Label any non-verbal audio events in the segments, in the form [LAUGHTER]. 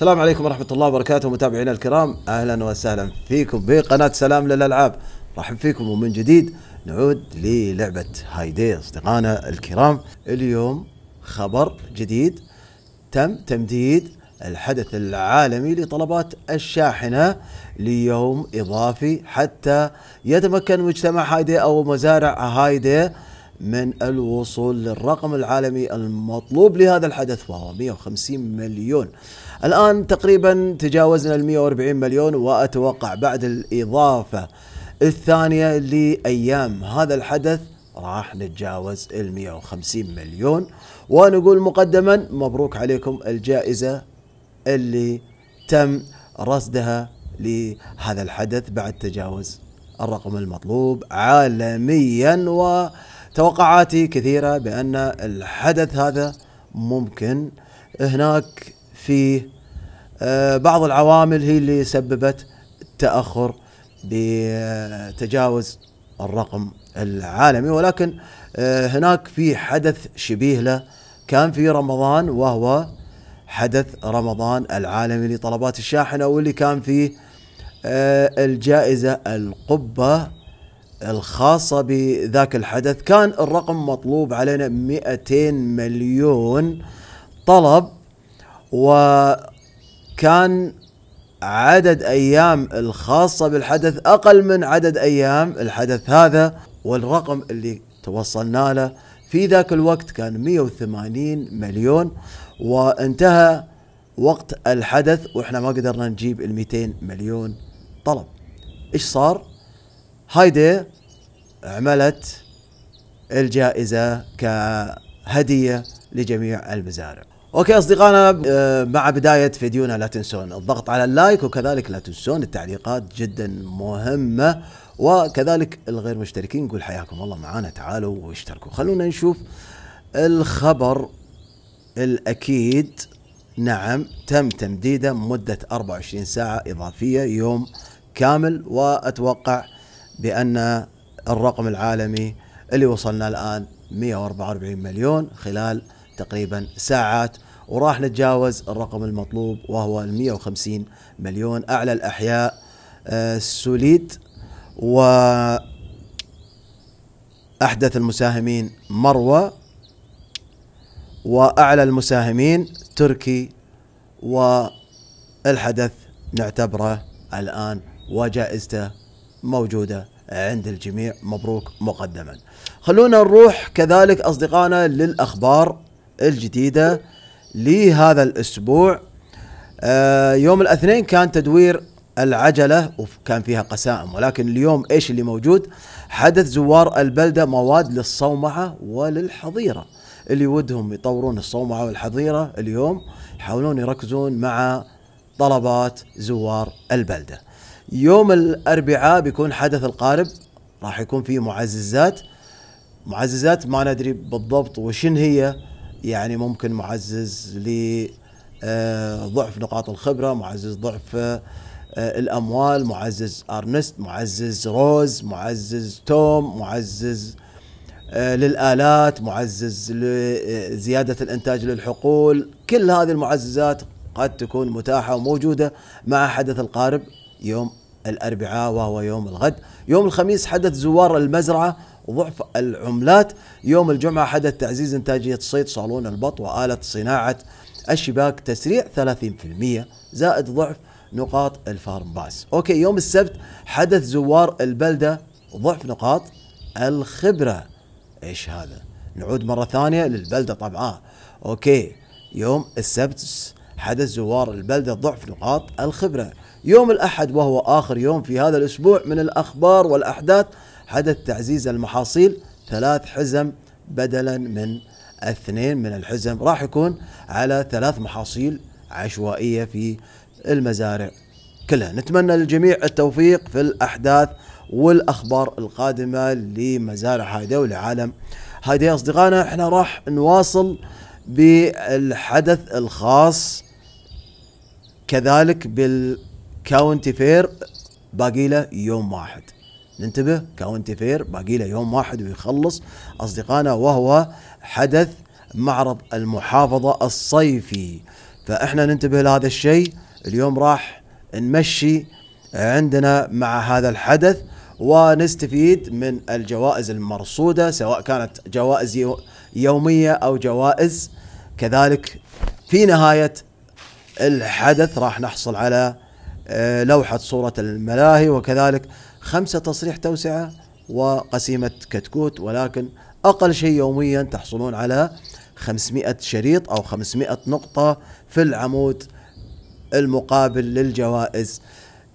السلام عليكم ورحمة الله وبركاته متابعينا الكرام أهلا وسهلا فيكم بقناة سلام للألعاب رحب فيكم ومن جديد نعود للعبة هايدي أصدقائنا الكرام اليوم خبر جديد تم تمديد الحدث العالمي لطلبات الشاحنة ليوم إضافي حتى يتمكن مجتمع هايدي أو مزارع هايدي من الوصول للرقم العالمي المطلوب لهذا الحدث وهو 150 مليون الآن تقريبا تجاوزنا ال 140 مليون وأتوقع بعد الإضافة الثانية لأيام هذا الحدث راح نتجاوز ال 150 مليون ونقول مقدما مبروك عليكم الجائزة اللي تم رصدها لهذا الحدث بعد تجاوز الرقم المطلوب عالميا و توقعاتي كثيرة بأن الحدث هذا ممكن هناك في آه، بعض العوامل هي اللي سببت التأخر بتجاوز الرقم العالمي ولكن آه، هناك في حدث شبيه له كان في رمضان وهو حدث رمضان العالمي لطلبات الشاحنة واللي كان فيه آه، الجائزة القبة الخاصة بذاك الحدث كان الرقم مطلوب علينا 200 مليون طلب وكان عدد أيام الخاصة بالحدث أقل من عدد أيام الحدث هذا والرقم اللي توصلنا له في ذاك الوقت كان 180 مليون وانتهى وقت الحدث واحنا ما قدرنا نجيب ال 200 مليون طلب ايش صار هايدي عملت الجائزة كهدية لجميع المزارع اوكي اصدقائنا آه، مع بدايه فيديونا لا تنسون الضغط على اللايك وكذلك لا تنسون التعليقات جدا مهمه وكذلك الغير مشتركين نقول حياكم الله معانا تعالوا واشتركوا خلونا نشوف الخبر الاكيد نعم تم تمديده مده 24 ساعه اضافيه يوم كامل واتوقع بان الرقم العالمي اللي وصلنا الان 144 مليون خلال تقريبا ساعات وراح نتجاوز الرقم المطلوب وهو ال 150 مليون اعلى الاحياء السوليد آه، و احدث المساهمين مروه واعلى المساهمين تركي والحدث نعتبره الان وجائزته موجودة عند الجميع مبروك مقدما خلونا نروح كذلك أصدقائنا للأخبار الجديدة لهذا الأسبوع آه، يوم الاثنين كان تدوير العجلة وكان فيها قسائم ولكن اليوم ايش اللي موجود حدث زوار البلدة مواد للصومعة وللحظيرة اللي ودهم يطورون الصومعة والحظيرة اليوم يحاولون يركزون مع طلبات زوار البلده يوم الاربعاء بيكون حدث القارب راح يكون فيه معززات معززات ما ندري بالضبط وشن هي يعني ممكن معزز ل آه، ضعف نقاط الخبرة معزز ضعف آه، الأموال معزز أرنست معزز روز معزز توم معزز آه، للآلات معزز لزيادة الإنتاج للحقول كل هذه المعززات قد تكون متاحة وموجودة مع حدث القارب يوم الأربعاء وهو يوم الغد يوم الخميس حدث زوار المزرعة ضعف العملات يوم الجمعة حدث تعزيز إنتاجية الصيد صالون البط وآلة صناعة الشباك تسريع 30% زائد ضعف نقاط الفارم باس أوكي يوم السبت حدث زوار البلدة ضعف نقاط الخبرة إيش هذا نعود مرة ثانية للبلدة طبعا أوكي يوم السبت حدث زوار البلدة ضعف نقاط الخبرة يوم الأحد وهو آخر يوم في هذا الأسبوع من الأخبار والأحداث حدث تعزيز المحاصيل ثلاث حزم بدلا من اثنين من الحزم راح يكون على ثلاث محاصيل عشوائية في المزارع كلها نتمنى للجميع التوفيق في الأحداث والأخبار القادمة لمزارع هايدا ولعالم هايدا أصدقائنا احنا راح نواصل بالحدث الخاص كذلك بال كاونتي فير باقي له يوم واحد ننتبه كاونتي فير باقي له يوم واحد ويخلص اصدقائنا وهو حدث معرض المحافظه الصيفي فاحنا ننتبه لهذا الشيء اليوم راح نمشي عندنا مع هذا الحدث ونستفيد من الجوائز المرصوده سواء كانت جوائز يوميه او جوائز كذلك في نهايه الحدث راح نحصل على آه، لوحة صورة الملاهي وكذلك خمسة تصريح توسعة وقسيمة كتكوت ولكن أقل شيء يوميا تحصلون على 500 شريط أو 500 نقطة في العمود المقابل للجوائز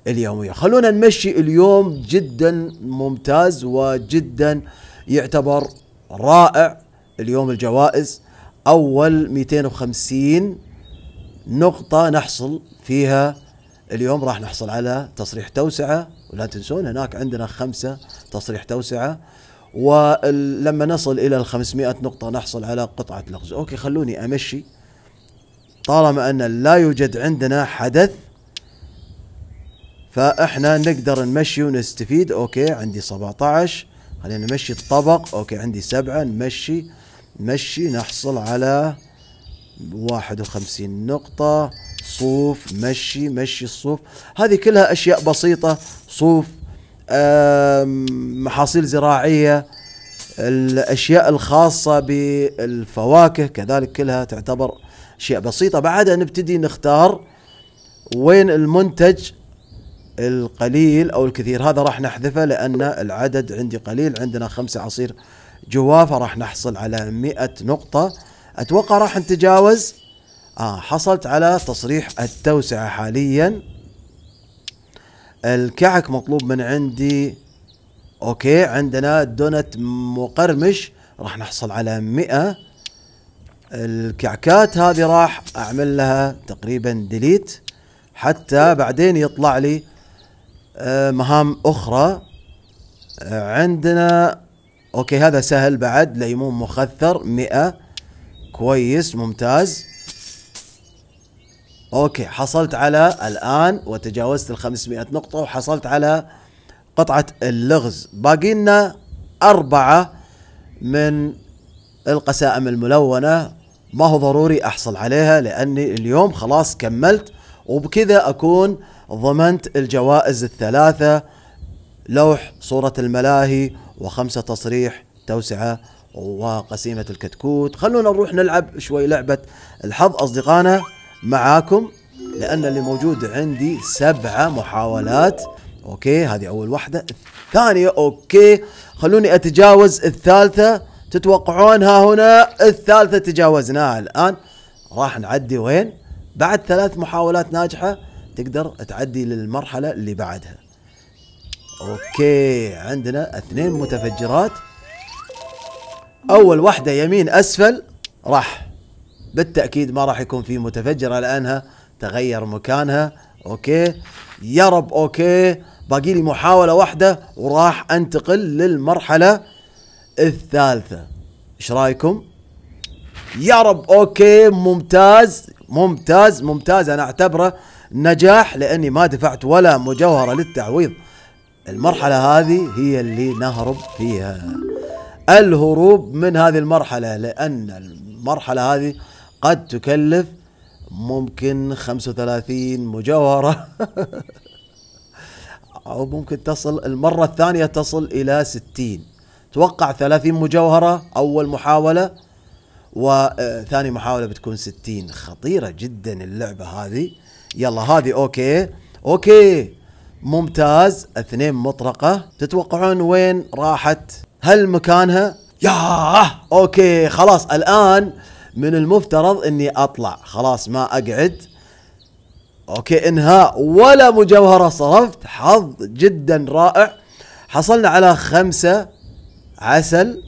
اليومية خلونا نمشي اليوم جدا ممتاز وجدا يعتبر رائع اليوم الجوائز أول 250 نقطة نحصل فيها اليوم راح نحصل على تصريح توسعه ولا تنسون هناك عندنا خمسه تصريح توسعه ولما نصل الى الخمسمائة 500 نقطه نحصل على قطعه لغز اوكي خلوني امشي طالما ان لا يوجد عندنا حدث فاحنا نقدر نمشي ونستفيد اوكي عندي 17 خلينا نمشي الطبق اوكي عندي سبعة نمشي نمشي نحصل على 51 نقطة صوف مشي مشي الصوف هذه كلها أشياء بسيطة صوف محاصيل زراعية الأشياء الخاصة بالفواكه كذلك كلها تعتبر أشياء بسيطة بعدها نبتدي نختار وين المنتج القليل أو الكثير هذا راح نحذفه لأن العدد عندي قليل عندنا خمسة عصير جوافة راح نحصل على مئة نقطة أتوقع راح نتجاوز آه حصلت على تصريح التوسعة حاليا الكعك مطلوب من عندي اوكي عندنا دونت مقرمش راح نحصل على مئة الكعكات هذه راح اعمل لها تقريبا ديليت حتى بعدين يطلع لي آه، مهام اخرى آه، عندنا اوكي هذا سهل بعد ليمون مخثر مئة كويس ممتاز اوكي حصلت على الان وتجاوزت ال 500 نقطه وحصلت على قطعه اللغز باقي لنا اربعه من القسائم الملونه ما هو ضروري احصل عليها لاني اليوم خلاص كملت وبكذا اكون ضمنت الجوائز الثلاثه لوح صوره الملاهي وخمسه تصريح توسعه وقسيمه الكتكوت خلونا نروح نلعب شوي لعبه الحظ اصدقائنا معاكم لان اللي موجود عندي سبعه محاولات اوكي هذه اول واحده الثانيه اوكي خلوني اتجاوز الثالثه تتوقعون ها هنا الثالثه تجاوزناها الان راح نعدي وين بعد ثلاث محاولات ناجحه تقدر تعدي للمرحله اللي بعدها اوكي عندنا اثنين متفجرات اول واحده يمين اسفل راح بالتاكيد ما راح يكون في متفجره لانها تغير مكانها اوكي يا رب اوكي باقي لي محاوله واحده وراح انتقل للمرحله الثالثه ايش رايكم يا رب اوكي ممتاز ممتاز ممتاز انا اعتبره نجاح لاني ما دفعت ولا مجوهره للتعويض المرحله هذه هي اللي نهرب فيها الهروب من هذه المرحله لان المرحله هذه قد تكلف ممكن 35 مجوهرة [LAUGHS] أو ممكن تصل المرة الثانية تصل إلى 60 توقع 30 مجوهرة أول محاولة وثاني آه، محاولة بتكون 60 خطيرة جدا اللعبة هذه يلا هذه أوكي أوكي ممتاز اثنين مطرقة تتوقعون وين راحت هل مكانها ياه أوكي خلاص الآن من المفترض اني اطلع خلاص ما اقعد اوكي انهاء ولا مجوهره صرفت حظ جدا رائع حصلنا على خمسه عسل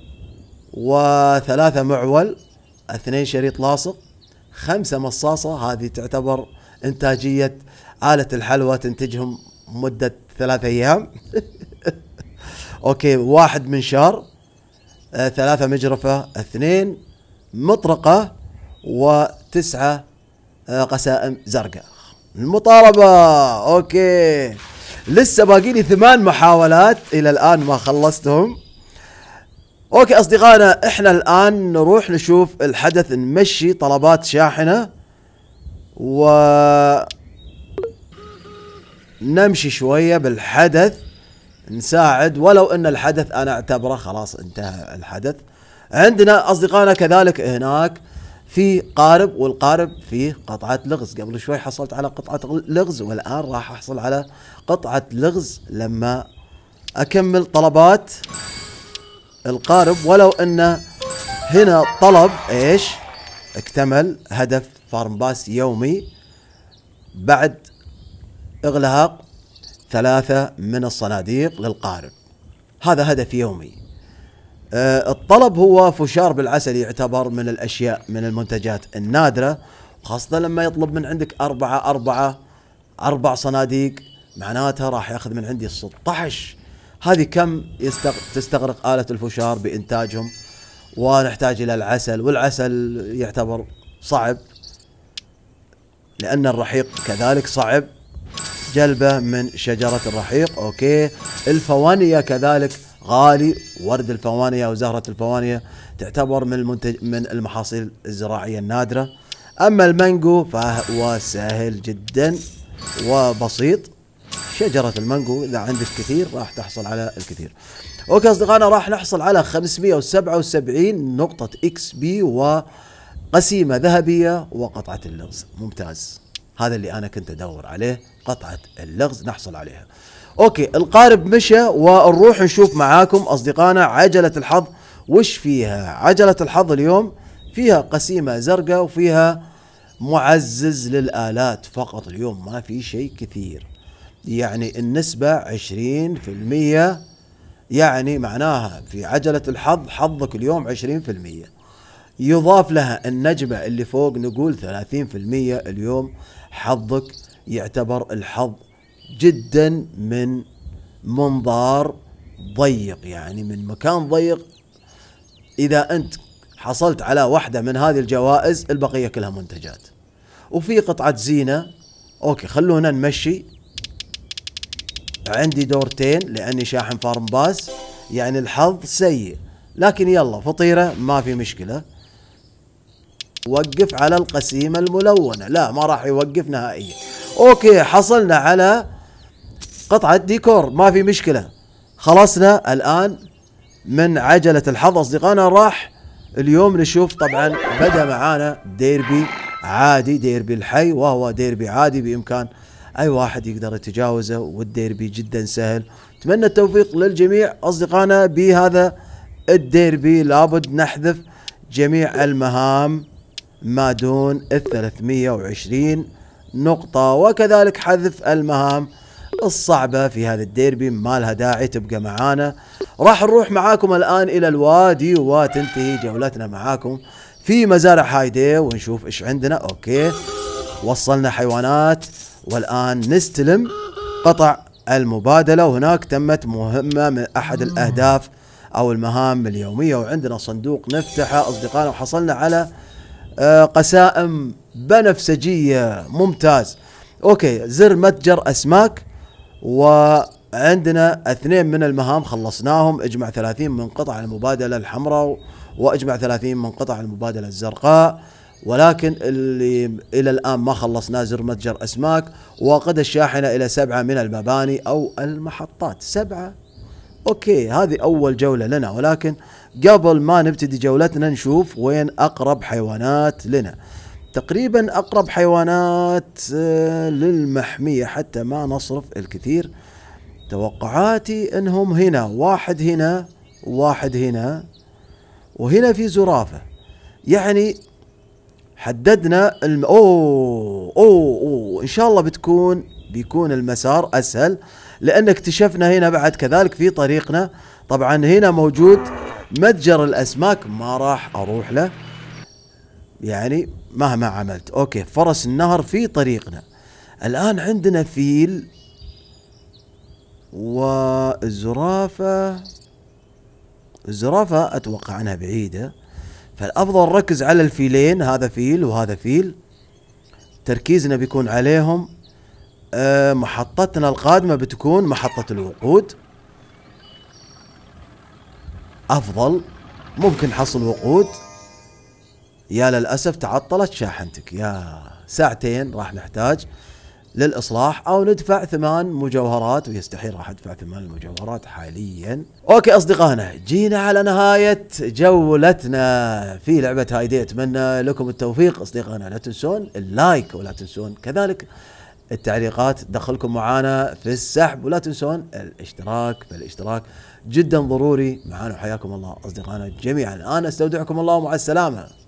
وثلاثه معول اثنين شريط لاصق خمسه مصاصه هذه تعتبر انتاجيه آلة الحلوى تنتجهم مدة ثلاثة أيام [LAUGHS] أوكي واحد منشار آه ثلاثة مجرفة اثنين مطرقة وتسعة آه، قسائم زرقاء المطالبة أوكي لسه باقي لي ثمان محاولات إلى الآن ما خلصتهم أوكي أصدقائنا إحنا الآن نروح نشوف الحدث نمشي طلبات شاحنة و نمشي شوية بالحدث نساعد ولو ان الحدث انا اعتبره خلاص انتهى الحدث عندنا اصدقائنا كذلك هناك في قارب والقارب فيه قطعة لغز قبل شوي حصلت على قطعة لغز والآن راح أحصل على قطعة لغز لما أكمل طلبات القارب ولو ان هنا طلب إيش اكتمل هدف فارم باس يومي بعد إغلاق ثلاثة من الصناديق للقارب هذا هدف يومي آه، الطلب هو فشار بالعسل يعتبر من الأشياء من المنتجات النادرة خاصة لما يطلب من عندك أربعة أربعة أربع صناديق معناتها راح ياخذ من عندي 16 هذه كم يستغ... تستغرق آلة الفشار بإنتاجهم ونحتاج إلى العسل والعسل يعتبر صعب لأن الرحيق كذلك صعب جلبه من شجرة الرحيق أوكي الفوانية كذلك غالي ورد الفوانية أو زهرة الفوانية تعتبر من المنتج من المحاصيل الزراعية النادرة أما المانجو فهو سهل جدا وبسيط شجرة المانجو إذا عندك كثير راح تحصل على الكثير أوكي أصدقائنا راح نحصل على 577 نقطة إكس بي وقسيمة ذهبية وقطعة اللغز ممتاز هذا اللي أنا كنت أدور عليه قطعة اللغز نحصل عليها اوكي القارب مشى ونروح نشوف معاكم اصدقائنا عجله الحظ وش فيها عجله الحظ اليوم فيها قسيمه زرقاء وفيها معزز للالات فقط اليوم ما في شيء كثير يعني النسبه 20% يعني معناها في عجله الحظ حظك اليوم 20% يضاف لها النجمة اللي فوق نقول 30% اليوم حظك يعتبر الحظ جدا من منظار ضيق يعني من مكان ضيق اذا انت حصلت على واحده من هذه الجوائز البقيه كلها منتجات وفي قطعه زينه اوكي خلونا نمشي عندي دورتين لاني شاحن فارم باس يعني الحظ سيء لكن يلا فطيره ما في مشكله وقف على القسيمه الملونه لا ما راح يوقف نهائيا اوكي حصلنا على قطعة ديكور ما في مشكلة خلصنا الآن من عجلة الحظ أصدقائنا راح اليوم نشوف طبعا بدأ معانا ديربي عادي ديربي الحي وهو ديربي عادي بإمكان أي واحد يقدر يتجاوزه والديربي جدا سهل أتمنى التوفيق للجميع أصدقائنا بهذا الديربي لابد نحذف جميع المهام ما دون ال 320 نقطة وكذلك حذف المهام الصعبة في هذا الديربي ما لها داعي تبقى معانا راح نروح معاكم الآن إلى الوادي وتنتهي جولتنا معاكم في مزارع هايدي ونشوف إيش عندنا أوكي وصلنا حيوانات والآن نستلم قطع المبادلة وهناك تمت مهمة من أحد الأهداف أو المهام اليومية وعندنا صندوق نفتحه أصدقائنا وحصلنا على آه، قسائم بنفسجية ممتاز اوكي زر متجر اسماك وعندنا اثنين من المهام خلصناهم اجمع 30 من قطع المبادلة الحمراء واجمع 30 من قطع المبادلة الزرقاء ولكن اللي الى الان ما خلصناه زر متجر اسماك وقد الشاحنه الى سبعه من المباني او المحطات سبعه اوكي هذه اول جوله لنا ولكن قبل ما نبتدي جولتنا نشوف وين اقرب حيوانات لنا تقريبا اقرب حيوانات آه، للمحميه حتى ما نصرف الكثير توقعاتي انهم هنا واحد هنا واحد هنا وهنا في زرافه يعني حددنا الم... أوه, اوه اوه ان شاء الله بتكون بيكون المسار اسهل لان اكتشفنا هنا بعد كذلك في طريقنا طبعا هنا موجود متجر الاسماك ما راح اروح له يعني مهما عملت اوكي فرس النهر في طريقنا الان عندنا فيل وزرافة الزرافة اتوقع انها بعيدة فالافضل نركز على الفيلين هذا فيل وهذا فيل تركيزنا بيكون عليهم آه، محطتنا القادمة بتكون محطة الوقود افضل ممكن حصل وقود يا للأسف تعطلت شاحنتك يا ساعتين راح نحتاج للاصلاح او ندفع ثمان مجوهرات ويستحيل راح ادفع ثمان مجوهرات حاليا. اوكي اصدقائنا جينا على نهايه جولتنا في لعبه هايدي اتمنى لكم التوفيق اصدقائنا لا تنسون اللايك ولا تنسون كذلك التعليقات دخلكم معانا في السحب ولا تنسون الاشتراك فالاشتراك جدا ضروري معانا وحياكم الله اصدقائنا جميعا الان استودعكم الله ومع السلامه.